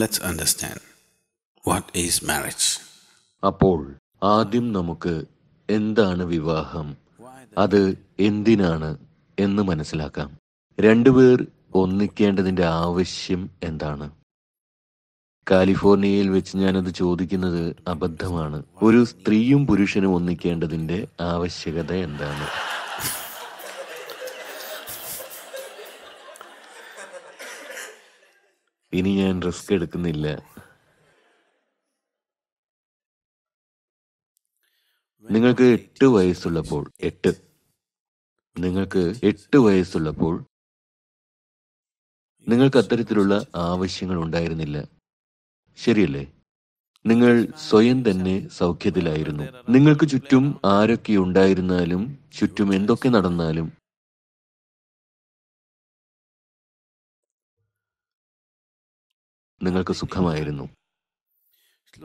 let's understand what is marriage അപ്പോൾ ആദ്യം നമുക്ക് എന്താണ് വിവാഹം അത് എന്തിനാണ് എന്ന് മനസ്സിലാക്കാം രണ്ടുപേർ ഒന്നിക്കേണ്ടതിന്റെ ആവശ്യം എന്താണ് കാലിഫോർണിയയിൽ വെച്ച് ഞാനത് ചോദിക്കുന്നത് അബദ്ധമാണ് ഒരു സ്ത്രീയും പുരുഷനും ഒന്നിക്കേണ്ടതിന്റെ ആവശ്യകത എന്താണ് ഇനി ഞാൻ റിസ്ക് എടുക്കുന്നില്ല നിങ്ങൾക്ക് എട്ട് വയസ്സുള്ളപ്പോൾ എട്ട് നിങ്ങൾക്ക് എട്ട് വയസ്സുള്ളപ്പോൾ നിങ്ങൾക്ക് അത്തരത്തിലുള്ള ആവശ്യങ്ങൾ ഉണ്ടായിരുന്നില്ല ശരിയല്ലേ നിങ്ങൾ സ്വയം തന്നെ സൗഖ്യത്തിലായിരുന്നു നിങ്ങൾക്ക് ചുറ്റും ആരൊക്കെ ഉണ്ടായിരുന്നാലും ചുറ്റും എന്തൊക്കെ നടന്നാലും നിങ്ങൾക്ക് സുഖമായിരുന്നു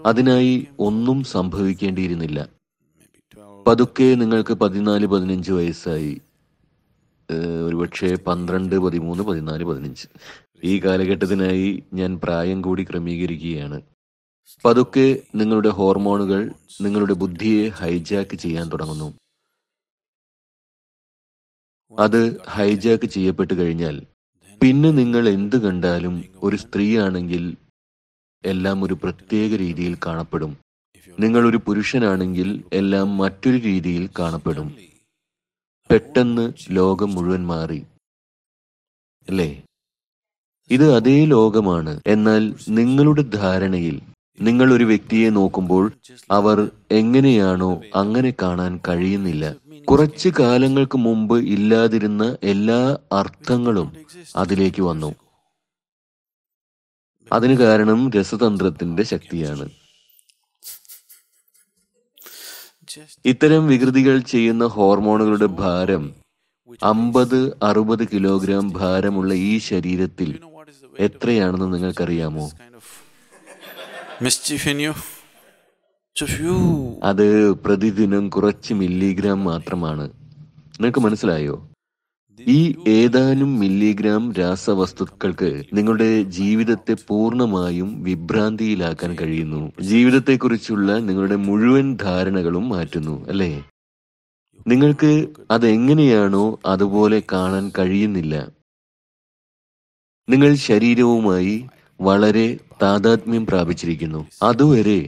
അതിനായി ഒന്നും സംഭവിക്കേണ്ടിയിരുന്നില്ല പതുക്കെ നിങ്ങൾക്ക് പതിനാല് പതിനഞ്ച് വയസ്സായി ഒരുപക്ഷെ പന്ത്രണ്ട് പതിമൂന്ന് പതിനാല് പതിനഞ്ച് ഈ കാലഘട്ടത്തിനായി ഞാൻ പ്രായം കൂടി ക്രമീകരിക്കുകയാണ് പതുക്കെ നിങ്ങളുടെ ഹോർമോണുകൾ നിങ്ങളുടെ ബുദ്ധിയെ ഹൈജാക്ക് ചെയ്യാൻ തുടങ്ങുന്നു അത് ഹൈജാക്ക് ചെയ്യപ്പെട്ടു കഴിഞ്ഞാൽ പിന്നെ നിങ്ങൾ എന്ത് കണ്ടാലും ഒരു സ്ത്രീയാണെങ്കിൽ എല്ലാം ഒരു പ്രത്യേക രീതിയിൽ കാണപ്പെടും നിങ്ങൾ ഒരു പുരുഷനാണെങ്കിൽ എല്ലാം മറ്റൊരു രീതിയിൽ കാണപ്പെടും പെട്ടെന്ന് ലോകം മുഴുവൻ മാറി അല്ലേ ഇത് അതേ ലോകമാണ് എന്നാൽ നിങ്ങളുടെ ധാരണയിൽ നിങ്ങൾ ഒരു വ്യക്തിയെ നോക്കുമ്പോൾ അവർ എങ്ങനെയാണോ അങ്ങനെ കാണാൻ കഴിയുന്നില്ല കുറച്ച് കാലങ്ങൾക്ക് മുമ്പ് ഇല്ലാതിരുന്ന എല്ലാ അർത്ഥങ്ങളും അതിലേക്ക് വന്നു അതിന് കാരണം രസതന്ത്രത്തിന്റെ ശക്തിയാണ് ഇത്തരം വികൃതികൾ ചെയ്യുന്ന ഹോർമോണുകളുടെ ഭാരം അമ്പത് അറുപത് കിലോഗ്രാം ഭാരമുള്ള ഈ ശരീരത്തിൽ എത്രയാണെന്ന് നിങ്ങൾക്കറിയാമോ മിസ്ചീഫ് അത് പ്രതിദിനം കുറച്ച് മില്ലിഗ്രാം മാത്രമാണ് നിങ്ങൾക്ക് മനസ്സിലായോ ഈ ഏതാനും മില്ലിഗ്രാം രാസവസ്തുക്കൾക്ക് നിങ്ങളുടെ ജീവിതത്തെ പൂർണ്ണമായും വിഭ്രാന്തിയിലാക്കാൻ കഴിയുന്നു ജീവിതത്തെക്കുറിച്ചുള്ള നിങ്ങളുടെ മുഴുവൻ ധാരണകളും മാറ്റുന്നു അല്ലേ നിങ്ങൾക്ക് അതെങ്ങനെയാണോ അതുപോലെ കാണാൻ കഴിയുന്നില്ല നിങ്ങൾ ശരീരവുമായി വളരെ താതാത്മ്യം പ്രാപിച്ചിരിക്കുന്നു അതുവരെ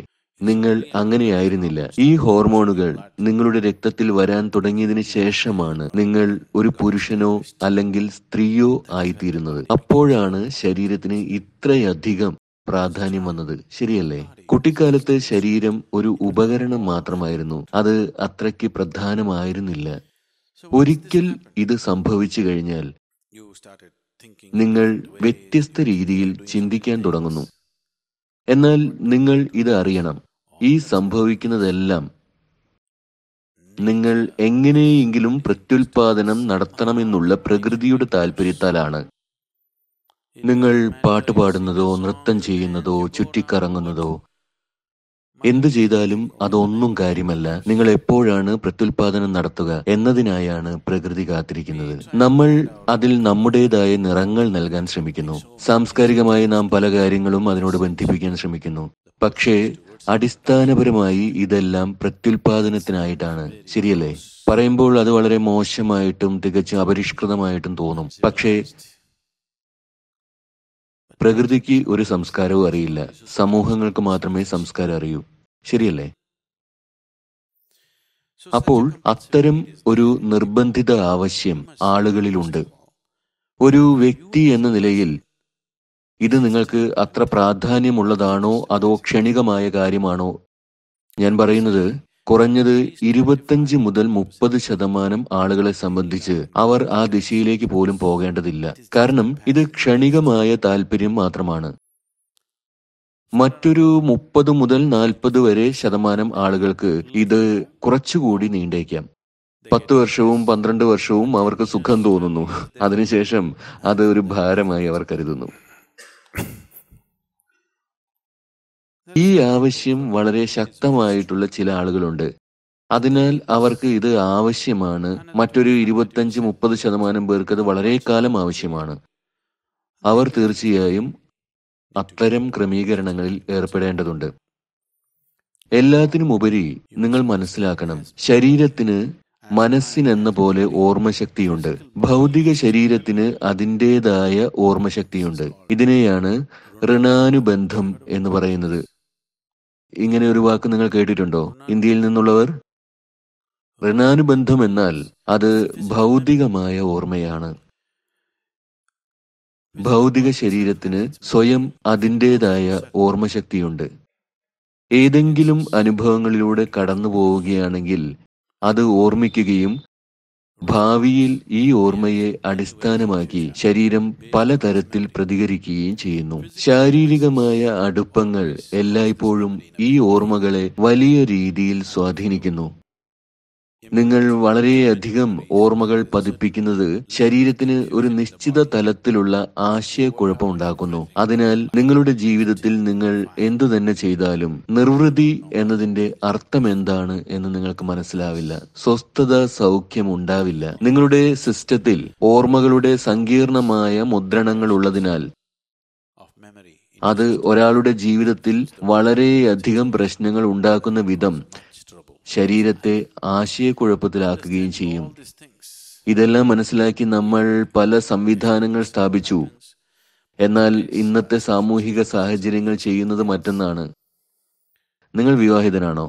നിങ്ങൾ അങ്ങനെയായിരുന്നില്ല ഈ ഹോർമോണുകൾ നിങ്ങളുടെ രക്തത്തിൽ വരാൻ തുടങ്ങിയതിനു ശേഷമാണ് നിങ്ങൾ ഒരു പുരുഷനോ അല്ലെങ്കിൽ സ്ത്രീയോ ആയിത്തീരുന്നത് അപ്പോഴാണ് ശരീരത്തിന് ഇത്രയധികം പ്രാധാന്യം വന്നത് ശരിയല്ലേ കുട്ടിക്കാലത്ത് ശരീരം ഒരു ഉപകരണം മാത്രമായിരുന്നു അത് അത്രയ്ക്ക് പ്രധാനമായിരുന്നില്ല ഒരിക്കൽ ഇത് സംഭവിച്ചു കഴിഞ്ഞാൽ നിങ്ങൾ വ്യത്യസ്ത രീതിയിൽ ചിന്തിക്കാൻ തുടങ്ങുന്നു എന്നാൽ നിങ്ങൾ ഇത് അറിയണം ഈ സംഭവിക്കുന്നതെല്ലാം നിങ്ങൾ എങ്ങനെയെങ്കിലും പ്രത്യുൽപാദനം നടത്തണമെന്നുള്ള പ്രകൃതിയുടെ താല്പര്യത്താലാണ് നിങ്ങൾ പാട്ട് പാടുന്നതോ നൃത്തം ചെയ്യുന്നതോ ചുറ്റിക്കറങ്ങുന്നതോ എന്തു ചെയ്താലും അതൊന്നും കാര്യമല്ല നിങ്ങൾ എപ്പോഴാണ് പ്രത്യുൽപാദനം നടത്തുക എന്നതിനായാണ് പ്രകൃതി കാത്തിരിക്കുന്നത് നമ്മൾ അതിൽ നമ്മുടേതായ നിറങ്ങൾ നൽകാൻ ശ്രമിക്കുന്നു സാംസ്കാരികമായി നാം പല കാര്യങ്ങളും അതിനോട് ബന്ധിപ്പിക്കാൻ ശ്രമിക്കുന്നു പക്ഷേ അടിസ്ഥാനപരമായി ഇതെല്ലാം പ്രത്യുൽപാദനത്തിനായിട്ടാണ് ശരിയല്ലേ പറയുമ്പോൾ അത് വളരെ മോശമായിട്ടും തികച്ചും അപരിഷ്കൃതമായിട്ടും തോന്നും പക്ഷേ പ്രകൃതിക്ക് ഒരു സംസ്കാരവും അറിയില്ല സമൂഹങ്ങൾക്ക് മാത്രമേ സംസ്കാരം അറിയൂ ശരിയല്ലേ അപ്പോൾ അത്തരം ഒരു നിർബന്ധിത ആവശ്യം ആളുകളിലുണ്ട് ഒരു വ്യക്തി എന്ന നിലയിൽ ഇത് നിങ്ങൾക്ക് അത്ര പ്രാധാന്യമുള്ളതാണോ അതോ ക്ഷണികമായ കാര്യമാണോ ഞാൻ പറയുന്നത് കുറഞ്ഞത് ഇരുപത്തഞ്ച് മുതൽ മുപ്പത് ശതമാനം ആളുകളെ സംബന്ധിച്ച് അവർ ആ ദിശയിലേക്ക് പോലും പോകേണ്ടതില്ല കാരണം ഇത് ക്ഷണികമായ താല്പര്യം മാത്രമാണ് മറ്റൊരു മുപ്പത് മുതൽ നാൽപ്പത് വരെ ശതമാനം ആളുകൾക്ക് ഇത് കുറച്ചുകൂടി നീണ്ടേക്കാം പത്ത് വർഷവും പന്ത്രണ്ട് വർഷവും അവർക്ക് സുഖം തോന്നുന്നു അതിനുശേഷം അത് ഒരു ഭാരമായി അവർ കരുതുന്നു ഈ ആവശ്യം വളരെ ശക്തമായിട്ടുള്ള ചില ആളുകളുണ്ട് അതിനാൽ അവർക്ക് ഇത് ആവശ്യമാണ് മറ്റൊരു ഇരുപത്തഞ്ച് മുപ്പത് ശതമാനം പേർക്ക് അത് വളരെ കാലം ആവശ്യമാണ് അവർ തീർച്ചയായും അത്തരം ക്രമീകരണങ്ങളിൽ ഏർപ്പെടേണ്ടതുണ്ട് എല്ലാത്തിനുമുപരി നിങ്ങൾ മനസ്സിലാക്കണം ശരീരത്തിന് മനസ്സിനെന്ന പോലെ ഓർമ്മശക്തിയുണ്ട് ഭൗതിക ശരീരത്തിന് അതിൻ്റെതായ ഓർമ്മശക്തിയുണ്ട് ഇതിനെയാണ് ഋണാനുബന്ധം എന്ന് പറയുന്നത് ഇങ്ങനെ ഒരു വാക്ക് നിങ്ങൾ കേട്ടിട്ടുണ്ടോ ഇന്ത്യയിൽ നിന്നുള്ളവർ ഋണാനുബന്ധം എന്നാൽ അത് ഭൗതികമായ ഓർമ്മയാണ് ഭൗതിക ശരീരത്തിന് സ്വയം അതിൻ്റെതായ ഓർമ്മശക്തിയുണ്ട് ഏതെങ്കിലും അനുഭവങ്ങളിലൂടെ കടന്നു പോവുകയാണെങ്കിൽ അത് ഓർമ്മിക്കുകയും ഭാവിയിൽ ഈ ഓർമ്മയെ അടിസ്ഥാനമാക്കി ശരീരം പലതരത്തിൽ പ്രതികരിക്കുകയും ചെയ്യുന്നു ശാരീരികമായ അടുപ്പങ്ങൾ എല്ലായ്പ്പോഴും ഈ ഓർമ്മകളെ വലിയ രീതിയിൽ സ്വാധീനിക്കുന്നു നിങ്ങൾ വളരെയധികം ഓർമ്മകൾ പതിപ്പിക്കുന്നത് ശരീരത്തിന് ഒരു നിശ്ചിത തലത്തിലുള്ള ആശയക്കുഴപ്പം ഉണ്ടാക്കുന്നു അതിനാൽ നിങ്ങളുടെ ജീവിതത്തിൽ നിങ്ങൾ എന്തു തന്നെ ചെയ്താലും നിർവൃതി എന്നതിന്റെ അർത്ഥം എന്താണ് എന്ന് നിങ്ങൾക്ക് മനസ്സിലാവില്ല സ്വസ്ഥത സൗഖ്യം ഉണ്ടാവില്ല നിങ്ങളുടെ സിസ്റ്റത്തിൽ ഓർമ്മകളുടെ സങ്കീർണമായ മുദ്രണങ്ങൾ ഉള്ളതിനാൽ അത് ഒരാളുടെ ജീവിതത്തിൽ വളരെയധികം പ്രശ്നങ്ങൾ ഉണ്ടാക്കുന്ന വിധം ശരീരത്തെ ആശയക്കുഴപ്പത്തിലാക്കുകയും ചെയ്യും ഇതെല്ലാം മനസ്സിലാക്കി നമ്മൾ പല സംവിധാനങ്ങൾ സ്ഥാപിച്ചു എന്നാൽ ഇന്നത്തെ സാമൂഹിക സാഹചര്യങ്ങൾ ചെയ്യുന്നത് മറ്റൊന്നാണ് നിങ്ങൾ വിവാഹിതനാണോ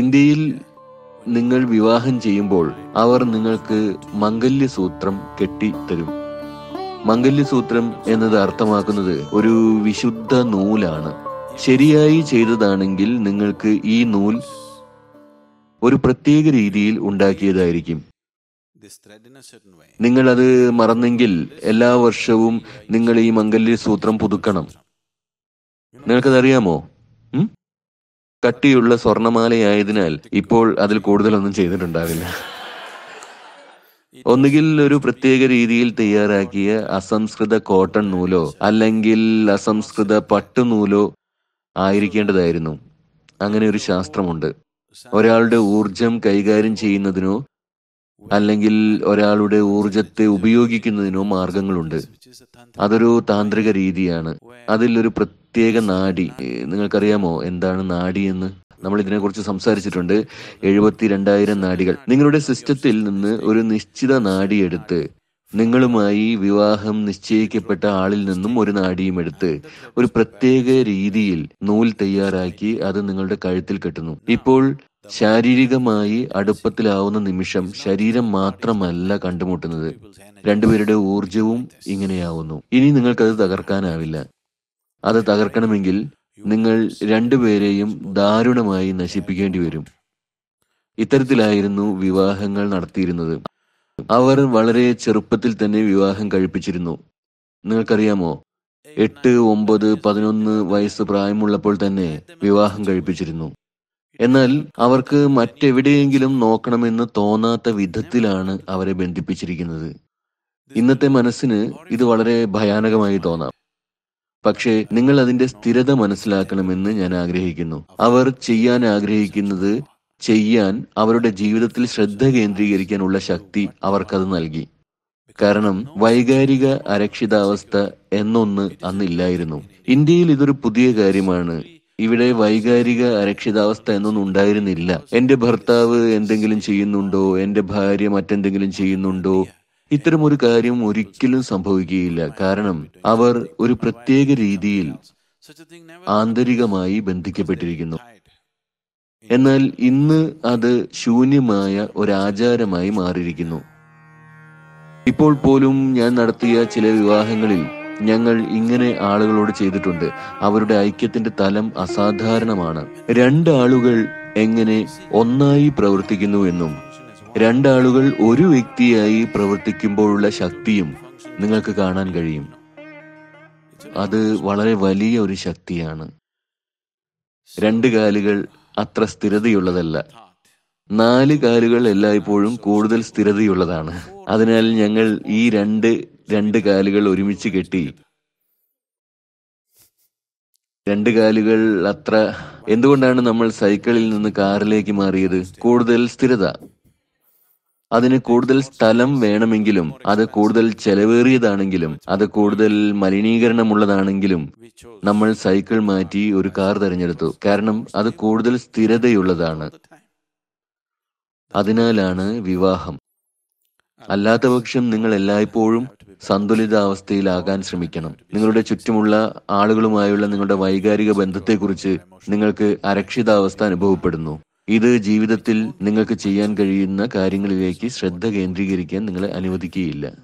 ഇന്ത്യയിൽ നിങ്ങൾ വിവാഹം ചെയ്യുമ്പോൾ അവർ നിങ്ങൾക്ക് മംഗല്യസൂത്രം കെട്ടി തരും മംഗല്യസൂത്രം എന്നത് അർത്ഥമാക്കുന്നത് ഒരു വിശുദ്ധ നൂലാണ് ശരിയായി ചെയ്തതാണെങ്കിൽ നിങ്ങൾക്ക് ഈ നൂൽ ഒരു പ്രത്യേക രീതിയിൽ ഉണ്ടാക്കിയതായിരിക്കും നിങ്ങൾ അത് മറന്നെങ്കിൽ എല്ലാ വർഷവും നിങ്ങൾ ഈ മംഗല്യ സൂത്രം പുതുക്കണം നിങ്ങൾക്കതറിയാമോ കട്ടിയുള്ള സ്വർണമാലയായതിനാൽ ഇപ്പോൾ അതിൽ കൂടുതലൊന്നും ചെയ്തിട്ടുണ്ടാവില്ല ഒന്നുകിൽ ഒരു പ്രത്യേക രീതിയിൽ തയ്യാറാക്കിയ അസംസ്കൃത കോട്ടൺ നൂലോ അല്ലെങ്കിൽ അസംസ്കൃത പട്ടുനൂലോ ആയിരിക്കേണ്ടതായിരുന്നു അങ്ങനെ ഒരു ശാസ്ത്രമുണ്ട് ഒരാളുടെ ഊർജം കൈകാര്യം ചെയ്യുന്നതിനോ അല്ലെങ്കിൽ ഒരാളുടെ ഊർജത്തെ ഉപയോഗിക്കുന്നതിനോ മാർഗങ്ങളുണ്ട് അതൊരു താന്ത്രിക രീതിയാണ് അതിലൊരു പ്രത്യേക നാഡി നിങ്ങൾക്കറിയാമോ എന്താണ് നാഡി എന്ന് നമ്മൾ ഇതിനെക്കുറിച്ച് സംസാരിച്ചിട്ടുണ്ട് എഴുപത്തി രണ്ടായിരം നാടികൾ നിങ്ങളുടെ സിസ്റ്റത്തിൽ നിന്ന് ഒരു നിശ്ചിത നാടി എടുത്ത് നിങ്ങളുമായി വിവാഹം നിശ്ചയിക്കപ്പെട്ട ആളിൽ നിന്നും ഒരു നാടിയും എടുത്ത് ഒരു പ്രത്യേക രീതിയിൽ നൂൽ തയ്യാറാക്കി അത് നിങ്ങളുടെ കഴുത്തിൽ കെട്ടുന്നു ഇപ്പോൾ ശാരീരികമായി അടുപ്പത്തിലാവുന്ന നിമിഷം ശരീരം മാത്രമല്ല കണ്ടുമുട്ടുന്നത് രണ്ടുപേരുടെ ഊർജവും ഇങ്ങനെയാവുന്നു ഇനി നിങ്ങൾക്കത് തകർക്കാനാവില്ല അത് തകർക്കണമെങ്കിൽ നിങ്ങൾ രണ്ടുപേരെയും ദാരുണമായി നശിപ്പിക്കേണ്ടി വരും ഇത്തരത്തിലായിരുന്നു വിവാഹങ്ങൾ നടത്തിയിരുന്നത് അവർ വളരെ ചെറുപ്പത്തിൽ തന്നെ വിവാഹം കഴിപ്പിച്ചിരുന്നു നിങ്ങൾക്കറിയാമോ എട്ട് ഒമ്പത് പതിനൊന്ന് വയസ്സ് പ്രായമുള്ളപ്പോൾ തന്നെ വിവാഹം കഴിപ്പിച്ചിരുന്നു എന്നാൽ അവർക്ക് മറ്റെവിടെയെങ്കിലും നോക്കണമെന്ന് തോന്നാത്ത വിധത്തിലാണ് അവരെ ബന്ധിപ്പിച്ചിരിക്കുന്നത് ഇന്നത്തെ മനസ്സിന് ഇത് വളരെ ഭയാനകമായി തോന്നാം പക്ഷേ നിങ്ങൾ അതിന്റെ സ്ഥിരത മനസ്സിലാക്കണമെന്ന് ഞാൻ ആഗ്രഹിക്കുന്നു അവർ ചെയ്യാൻ ആഗ്രഹിക്കുന്നത് ചെയ്യാൻ അവരുടെ ജീവിതത്തിൽ ശ്രദ്ധ കേന്ദ്രീകരിക്കാനുള്ള ശക്തി അവർക്കത് നൽകി കാരണം വൈകാരിക അരക്ഷിതാവസ്ഥ എന്നൊന്ന് അന്നില്ലായിരുന്നു ഇന്ത്യയിൽ ഇതൊരു പുതിയ കാര്യമാണ് ഇവിടെ വൈകാരിക അരക്ഷിതാവസ്ഥ എന്നൊന്നും ഉണ്ടായിരുന്നില്ല എന്റെ ഭർത്താവ് എന്തെങ്കിലും ചെയ്യുന്നുണ്ടോ എന്റെ ഭാര്യ മറ്റെന്തെങ്കിലും ചെയ്യുന്നുണ്ടോ ഇത്തരം ഒരു കാര്യം ഒരിക്കലും സംഭവിക്കുകയില്ല കാരണം അവർ ഒരു പ്രത്യേക രീതിയിൽ ആന്തരികമായി ബന്ധിക്കപ്പെട്ടിരിക്കുന്നു എന്നാൽ ഇന്ന് അത് ശൂന്യമായ ഒരാചാരമായി മാറിയിരിക്കുന്നു ഇപ്പോൾ പോലും ഞാൻ നടത്തിയ ചില വിവാഹങ്ങളിൽ ഞങ്ങൾ ഇങ്ങനെ ആളുകളോട് ചെയ്തിട്ടുണ്ട് അവരുടെ ഐക്യത്തിന്റെ തലം അസാധാരണമാണ് രണ്ടാളുകൾ എങ്ങനെ ഒന്നായി പ്രവർത്തിക്കുന്നു എന്നും രണ്ടാളുകൾ ഒരു വ്യക്തിയായി പ്രവർത്തിക്കുമ്പോഴുള്ള ശക്തിയും നിങ്ങൾക്ക് കാണാൻ കഴിയും അത് വളരെ വലിയ ഒരു ശക്തിയാണ് രണ്ട് കാലുകൾ അത്ര സ്ഥിരതയുള്ളതല്ല നാല് കാലുകൾ എല്ലായ്പ്പോഴും കൂടുതൽ സ്ഥിരതയുള്ളതാണ് അതിനാൽ ഞങ്ങൾ ഈ രണ്ട് രണ്ട് കാലുകൾ ഒരുമിച്ച് കെട്ടി രണ്ട് കാലുകൾ അത്ര എന്തുകൊണ്ടാണ് നമ്മൾ സൈക്കിളിൽ നിന്ന് കാറിലേക്ക് മാറിയത് കൂടുതൽ സ്ഥിരത അതിന് കൂടുതൽ സ്ഥലം വേണമെങ്കിലും അത് കൂടുതൽ ചെലവേറിയതാണെങ്കിലും അത് കൂടുതൽ മലിനീകരണമുള്ളതാണെങ്കിലും നമ്മൾ സൈക്കിൾ മാറ്റി ഒരു കാർ തിരഞ്ഞെടുത്തു കാരണം അത് കൂടുതൽ സ്ഥിരതയുള്ളതാണ് അതിനാലാണ് വിവാഹം അല്ലാത്തപക്ഷം നിങ്ങൾ എല്ലായ്പ്പോഴും സന്തുലിതാവസ്ഥയിലാകാൻ ശ്രമിക്കണം നിങ്ങളുടെ ചുറ്റുമുള്ള ആളുകളുമായുള്ള നിങ്ങളുടെ വൈകാരിക ബന്ധത്തെക്കുറിച്ച് നിങ്ങൾക്ക് അരക്ഷിതാവസ്ഥ അനുഭവപ്പെടുന്നു ഇത് ജീവിതത്തിൽ നിങ്ങൾക്ക് ചെയ്യാൻ കഴിയുന്ന കാര്യങ്ങളിലേക്ക് ശ്രദ്ധ കേന്ദ്രീകരിക്കാൻ നിങ്ങളെ അനുവദിക്കുകയില്ല